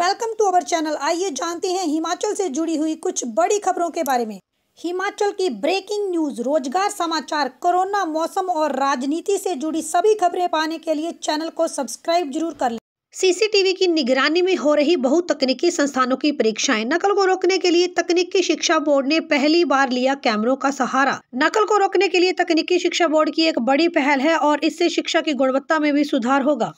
welcome to our channel आइए जानते हैं हिमाचल से जुड़ी हुई कुछ बड़ी खबरों के बारे में हिमाचल की ब्रेकिंग न्यूज रोजगार समाचार कोरोना मौसम और राजनीति से जुड़ी सभी खबरें पाने के लिए चैनल को सब्सक्राइब जरूर कर लें सीसीटीवी की निगरानी में हो रही तकनीकी संस्थानों की परीक्षाएं नकल को रोकने के लिए तकनीकी शिक्षा बोर्ड ने पहली बार लिया कैमरों का सहारा नकल को रोकने के लिए तकनीकी शिक्षा बोर्ड की एक बड़ी पहल है और इससे शिक्षा की गुणवत्ता में भी सुधार होगा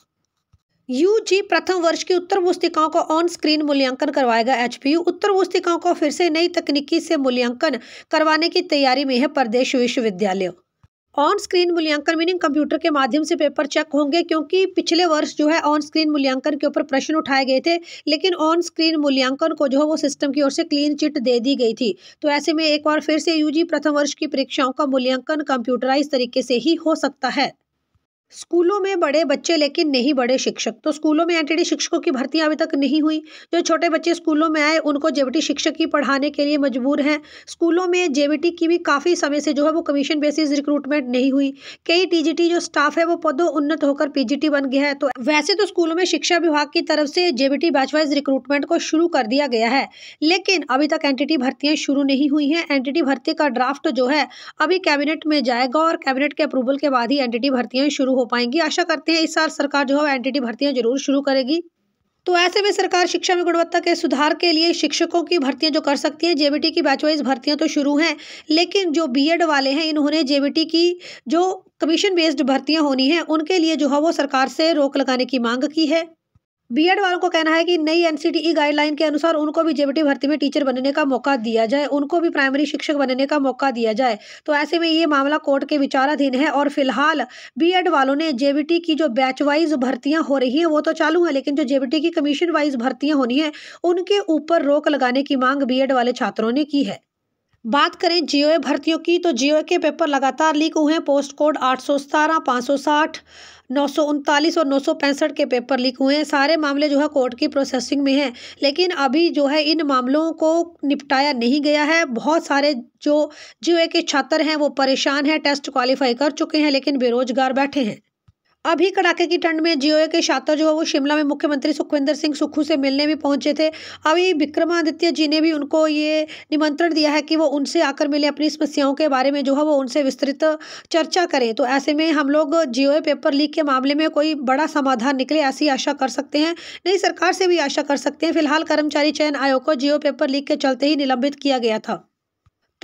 यूजी प्रथम वर्ष की उत्तर पुस्तिकाओं का ऑन स्क्रीन मूल्यांकन करवाएगा एचपीयू उत्तर पुस्तिकाओं को फिर से नई तकनीकी से मूल्यांकन करवाने की तैयारी में है प्रदेश विश्वविद्यालय ऑन स्क्रीन मूल्यांकन मीनिंग कंप्यूटर के माध्यम से पेपर चेक होंगे क्योंकि पिछले वर्ष जो है ऑन स्क्रीन मूल्यांकन के ऊपर प्रश्न उठाए गए थे लेकिन ऑन स्क्रीन मूल्यांकन को जो है वो सिस्टम की ओर से क्लीन चिट दे दी गई थी तो ऐसे में एक बार फिर से यूजी प्रथम वर्ष की परीक्षाओं का मूल्यांकन कंप्यूटराइज तरीके से ही हो सकता है स्कूलों में बड़े बच्चे लेकिन नहीं बड़े शिक्षक तो स्कूलों में एनटीडी शिक्षकों की भर्ती अभी तक नहीं हुई जो छोटे बच्चे स्कूलों में आए उनको जेबीटी शिक्षक ही पढ़ाने के लिए मजबूर हैं स्कूलों में जेबीटी की भी काफ़ी समय से जो है वो कमीशन बेसिस रिक्रूटमेंट नहीं हुई कई टीजीटी जो स्टाफ है वो पदों उन्नत होकर पीजीटी बन गया है तो वैसे तो स्कूलों में शिक्षा विभाग की तरफ से जेबीटी बैचवाइज रिक्रूटमेंट को शुरू कर दिया गया है लेकिन अभी तक एनटीटी भर्तियाँ शुरू नहीं हुई हैं एनटीटी भर्ती का ड्राफ्ट जो है अभी कैबिनेट में जाएगा और कैबिनेट के अप्रूवल के बाद ही एनटीटी भर्तियाँ शुरू हो पाएंगी आशा करते हैं इस साल सरकार जो है एनटीटी भर्तियां जरूर शुरू करेगी तो ऐसे में सरकार शिक्षा में गुणवत्ता के सुधार के लिए शिक्षकों की भर्तियां जो कर सकती हैं जेबीटी की बैचवाइज भर्तियां तो शुरू हैं लेकिन जो बीएड वाले हैं इन्होंने जेबीटी की जो कमीशन बेस्ड भर्तियां होनी हैं उनके लिए जो है वो सरकार से रोक लगाने की मांग की है बीएड वालों को कहना है कि नई एनसीटीई गाइडलाइन e के अनुसार उनको भी जेबीटी भर्ती में टीचर बनने का मौका दिया जाए उनको भी प्राइमरी शिक्षक बनने का मौका दिया जाए तो ऐसे में ये मामला कोर्ट के विचाराधीन है और फिलहाल बीएड वालों ने जेबीटी की जो बैच वाइज भर्तियां हो रही हैं वो तो चालू हैं लेकिन जो जेबीटी की कमीशन वाइज भर्तियाँ होनी है उनके ऊपर रोक लगाने की मांग बी वाले छात्रों ने की है बात करें जियो भर्तियों की तो जियो के पेपर लगातार लीक हुए हैं पोस्ट कोड आठ सौ सतारह पाँच सौ साठ नौ सौ उनतालीस और नौ सौ पैंसठ के पेपर लीक हुए हैं सारे मामले जो है कोर्ट की प्रोसेसिंग में हैं लेकिन अभी जो है इन मामलों को निपटाया नहीं गया है बहुत सारे जो जियो के छात्र हैं वो परेशान हैं टेस्ट क्वालिफाई कर चुके हैं लेकिन बेरोजगार बैठे हैं अभी कड़ाके की ठंड में जियो के छात्र जो है वो शिमला में मुख्यमंत्री सुखविंदर सिंह सुक्खू से मिलने भी पहुंचे थे अभी विक्रमादित्य जी ने भी उनको ये निमंत्रण दिया है कि वो उनसे आकर मिले अपनी समस्याओं के बारे में जो है वो उनसे विस्तृत चर्चा करें तो ऐसे में हम लोग जियो पेपर लीक के मामले में कोई बड़ा समाधान निकले ऐसी आशा कर सकते हैं नई सरकार से भी आशा कर सकते हैं फिलहाल कर्मचारी चयन आयोग को जियो पेपर लीक के चलते ही निलंबित किया गया था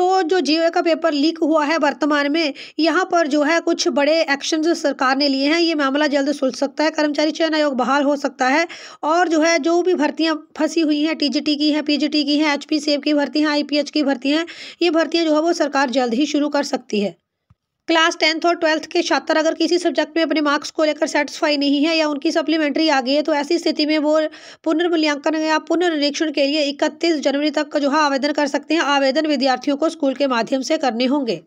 तो जो जीओए का पेपर लीक हुआ है वर्तमान में यहाँ पर जो है कुछ बड़े एक्शन सरकार ने लिए हैं ये मामला जल्द सुलझ सकता है कर्मचारी चयन आयोग बहाल हो सकता है और जो है जो भी भर्तियाँ फंसी हुई हैं टीजीटी की हैं पीजीटी की हैं एचपी सेब की भर्ती हैं आईपीएच की भर्ती हैं ये भर्तियाँ जो है वो सरकार जल्द ही शुरू कर सकती है क्लास टेंथ और ट्वेल्थ के छात्र अगर किसी सब्जेक्ट में अपने मार्क्स को लेकर सेटिस्फाई नहीं है या उनकी सप्लीमेंट्री आ गई है तो ऐसी स्थिति में वो पुनर्मूल्यांकन या पुनर्निरीक्षण के लिए इकतीस जनवरी तक जो है आवेदन कर सकते हैं आवेदन विद्यार्थियों को स्कूल के माध्यम से करने होंगे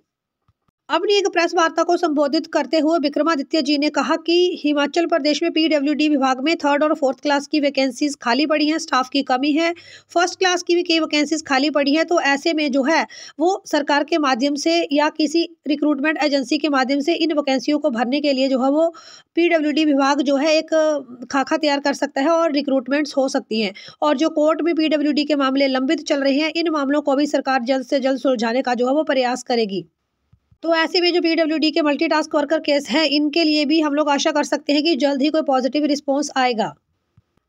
अपनी एक प्रेस वार्ता को संबोधित करते हुए विक्रमादित्य जी ने कहा कि हिमाचल प्रदेश में पीडब्ल्यूडी विभाग में थर्ड और फोर्थ क्लास की वैकेंसीज खाली पड़ी हैं स्टाफ की कमी है फर्स्ट क्लास की भी कई वैकेंसीज खाली पड़ी हैं तो ऐसे में जो है वो सरकार के माध्यम से या किसी रिक्रूटमेंट एजेंसी के माध्यम से इन वैकेंसियों को भरने के लिए जो है वो पी विभाग जो है एक खाखा तैयार कर सकता है और रिक्रूटमेंट्स हो सकती हैं और जो कोर्ट में पी के मामले लंबित चल रहे हैं इन मामलों को भी सरकार जल्द से जल्द सुलझाने का जो है वो प्रयास करेगी तो ऐसे में जो डी के मल्टीटास्क वर्कर केस हैं इनके लिए भी हम लोग आशा कर सकते हैं कि जल्द ही कोई पॉजिटिव रिस्पॉन्स आएगा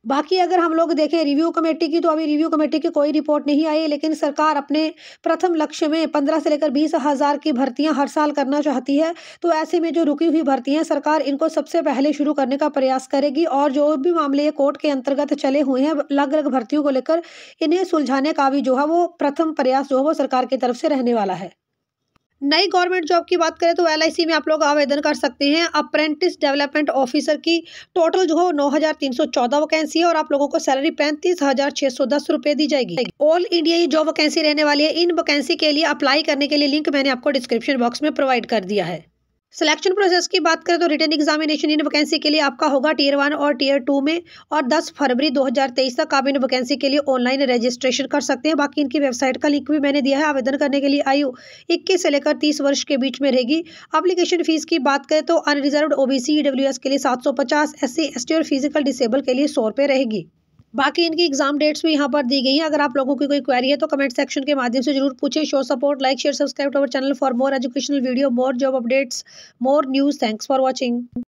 बाकी अगर हम लोग देखें रिव्यू कमेटी की तो अभी रिव्यू कमेटी की कोई रिपोर्ट नहीं आई लेकिन सरकार अपने प्रथम लक्ष्य में पंद्रह से लेकर बीस हज़ार की भर्तियां हर साल करना चाहती है तो ऐसे में जो रुकी हुई भर्तियां सरकार इनको सबसे पहले शुरू करने का प्रयास करेगी और जो भी मामले कोर्ट के अंतर्गत चले हुए हैं अलग अलग भर्तियों को लेकर इन्हें सुलझाने का भी जो है वो प्रथम प्रयास जो है वो सरकार की तरफ से रहने वाला है नई गवर्नमेंट जॉब की बात करें तो एल में आप लोग आवेदन कर सकते हैं अप्रेंटिस डेवलपमेंट ऑफिसर की टोटल जो हो नौ हज़ार तीन सौ चौदह वैकेंसी है और आप लोगों को सैलरी पैंतीस हज़ार छह सौ दस रुपये दी जाएगी ऑल इंडिया ये जो वैकेंसी रहने वाली है इन वैकेंसी के लिए अप्लाई करने के लिए लिंक मैंने आपको डिस्क्रिप्शन बॉक्स में प्रोवाइड कर दिया है सिलेक्शन प्रोसेस की बात करें तो रिटर्न एग्जामिनेशन इन वैकेंसी के लिए आपका होगा टीयर वन और टीयर टू में और 10 फरवरी 2023 तक आप इन वैकेंसी के लिए ऑनलाइन रजिस्ट्रेशन कर सकते हैं बाकी इनकी वेबसाइट का लिंक भी मैंने दिया है आवेदन करने के लिए आयु इक्कीस से लेकर तीस वर्ष के बीच में रहेगी अप्लीकेशन फीस की बात करें तो अनरिजर्व ओ बी के लिए सात सौ पचास और फिजिकल डिसेबल के लिए सौ रहेगी बाकी इनकी एग्जाम डेट्स भी यहाँ पर दी गई हैं अगर आप लोगों की कोई क्वेरी है तो कमेंट सेक्शन के माध्यम से जरूर पूछे show support like share subscribe to our channel for more educational video more job updates more news thanks for watching